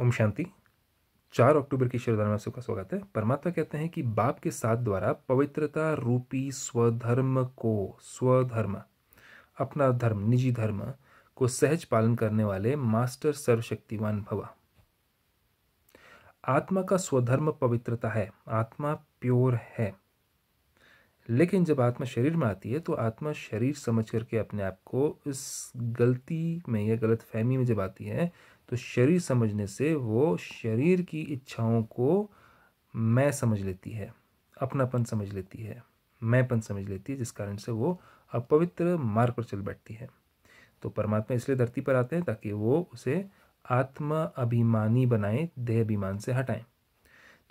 ओम शांति चार अक्टूबर की श्रद्धा में आप स्वागत है परमात्मा कहते हैं कि बाप के साथ द्वारा पवित्रता रूपी स्वधर्म को स्वधर्म अपना धर्म निजी धर्म को सहज पालन करने वाले मास्टर सर्वशक्तिवान भव आत्मा का स्वधर्म पवित्रता है आत्मा प्योर है लेकिन जब आत्मा शरीर में आती है तो आत्मा शरीर समझ करके अपने आप को इस गलती में या गलत फहमी में जब आती है तो शरीर समझने से वो शरीर की इच्छाओं को मैं समझ लेती है अपनापन समझ लेती है मैंपन समझ लेती है जिस कारण से वो अपवित्र मार्ग पर चल बैठती है तो परमात्मा इसलिए धरती पर आते हैं ताकि वो उसे आत्मा अभिमानी बनाएं देह अभिमान से हटाएं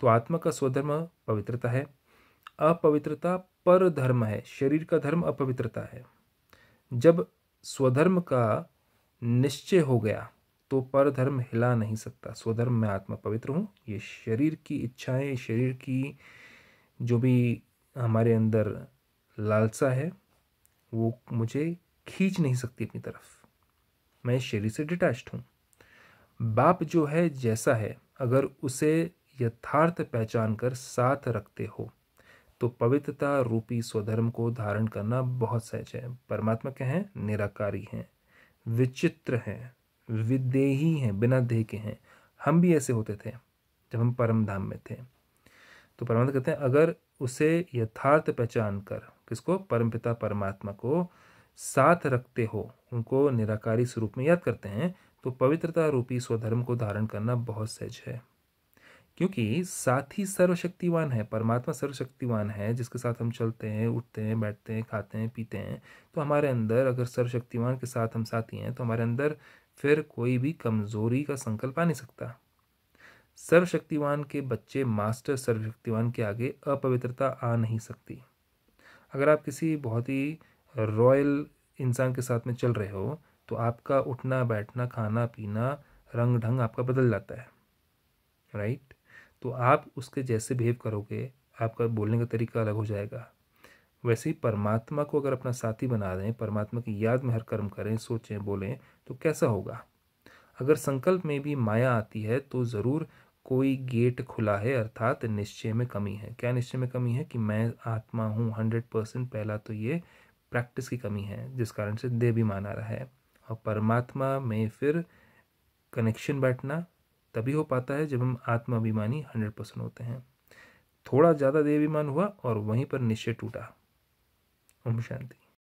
तो आत्मा का स्वधर्म पवित्रता है अपवित्रता पर धर्म है शरीर का धर्म अपवित्रता है जब स्वधर्म का निश्चय हो गया तो पर धर्म हिला नहीं सकता स्वधर्म में आत्मा पवित्र हूँ ये शरीर की इच्छाएं शरीर की जो भी हमारे अंदर लालसा है वो मुझे खींच नहीं सकती अपनी तरफ मैं शरीर से डिटैच्ड हूँ बाप जो है जैसा है अगर उसे यथार्थ पहचान कर साथ रखते हो तो पवित्रता रूपी स्वधर्म को धारण करना बहुत सहज है परमात्मा क्या है निराकारी हैं विचित्र हैं विदेही हैं बिना देह के हैं हम भी ऐसे होते थे जब हम परम धाम में थे तो परमात्मा कहते हैं अगर उसे यथार्थ पहचान कर किसको परमपिता परमात्मा को साथ रखते हो उनको निराकारी स्वरूप में याद करते हैं तो पवित्रता रूपी स्वधर्म को धारण करना बहुत सहज है क्योंकि साथ ही सर्वशक्तिवान है परमात्मा सर्वशक्तिवान है जिसके साथ हम चलते हैं उठते हैं बैठते हैं खाते हैं पीते हैं तो हमारे अंदर अगर सर्वशक्तिवान के साथ हम साथी हैं तो हमारे अंदर फिर कोई भी कमज़ोरी का संकल्प आ नहीं सकता सर्वशक्तिवान के बच्चे मास्टर सर्वशक्तिवान के आगे अपवित्रता आ नहीं सकती अगर आप किसी बहुत ही रॉयल इंसान के साथ में चल रहे हो तो आपका उठना बैठना खाना पीना रंग ढंग आपका बदल जाता है राइट तो आप उसके जैसे बिहेव करोगे आपका बोलने का तरीका अलग हो जाएगा वैसे ही परमात्मा को अगर अपना साथी बना दें परमात्मा की याद में हर कर्म करें सोचें बोलें तो कैसा होगा अगर संकल्प में भी माया आती है तो ज़रूर कोई गेट खुला है अर्थात निश्चय में कमी है क्या निश्चय में कमी है कि मैं आत्मा हूँ हंड्रेड परसेंट पहला तो ये प्रैक्टिस की कमी है जिस कारण से देह भी माना रहा है और परमात्मा में फिर कनेक्शन बैठना तभी हो पाता है जब हम आत्माभिमानी हंड्रेड परसेंट होते हैं थोड़ा ज़्यादा देवाभिमान हुआ और वहीं पर निश्चय टूटा ओम शांति